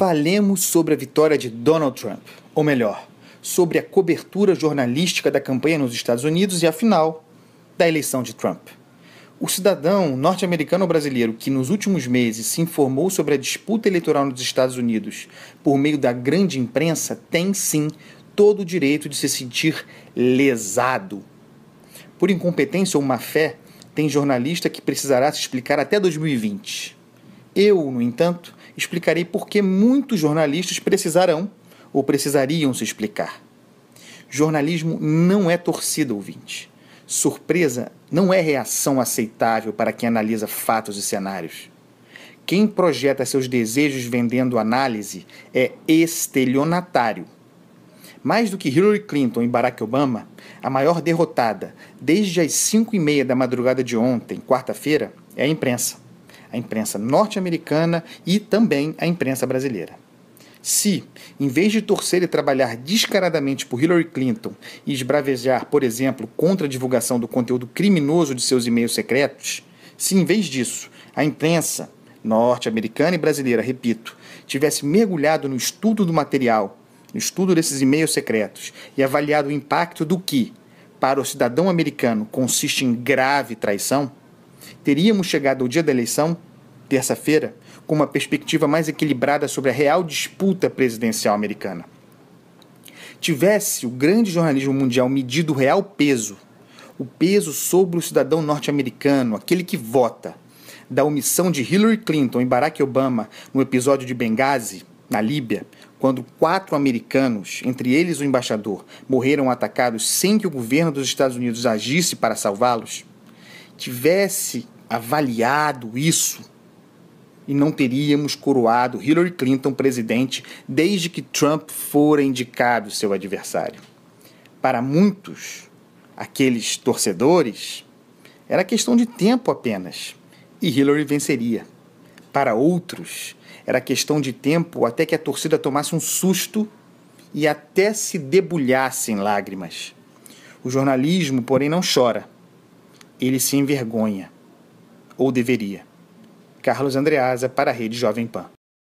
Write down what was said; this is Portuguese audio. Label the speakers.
Speaker 1: Falemos sobre a vitória de Donald Trump, ou melhor, sobre a cobertura jornalística da campanha nos Estados Unidos e, afinal, da eleição de Trump. O cidadão norte-americano brasileiro que nos últimos meses se informou sobre a disputa eleitoral nos Estados Unidos por meio da grande imprensa tem sim todo o direito de se sentir lesado. Por incompetência ou má fé, tem jornalista que precisará se explicar até 2020. Eu, no entanto, explicarei por que muitos jornalistas precisarão ou precisariam se explicar. Jornalismo não é torcida, ouvinte. Surpresa não é reação aceitável para quem analisa fatos e cenários. Quem projeta seus desejos vendendo análise é estelionatário. Mais do que Hillary Clinton e Barack Obama, a maior derrotada desde as 5 e meia da madrugada de ontem, quarta-feira, é a imprensa a imprensa norte-americana e também a imprensa brasileira. Se, em vez de torcer e trabalhar descaradamente por Hillary Clinton e esbravejar, por exemplo, contra a divulgação do conteúdo criminoso de seus e-mails secretos, se em vez disso a imprensa norte-americana e brasileira, repito, tivesse mergulhado no estudo do material, no estudo desses e-mails secretos e avaliado o impacto do que, para o cidadão americano, consiste em grave traição, teríamos chegado ao dia da eleição, terça-feira, com uma perspectiva mais equilibrada sobre a real disputa presidencial americana. Tivesse o grande jornalismo mundial medido o real peso, o peso sobre o cidadão norte-americano, aquele que vota, da omissão de Hillary Clinton e Barack Obama no episódio de Benghazi, na Líbia, quando quatro americanos, entre eles o embaixador, morreram atacados sem que o governo dos Estados Unidos agisse para salvá-los, tivesse avaliado isso, e não teríamos coroado Hillary Clinton presidente desde que Trump fora indicado seu adversário. Para muitos, aqueles torcedores, era questão de tempo apenas, e Hillary venceria. Para outros, era questão de tempo até que a torcida tomasse um susto e até se debulhasse em lágrimas. O jornalismo, porém, não chora ele se envergonha. Ou deveria. Carlos Andreasa para a Rede Jovem Pan.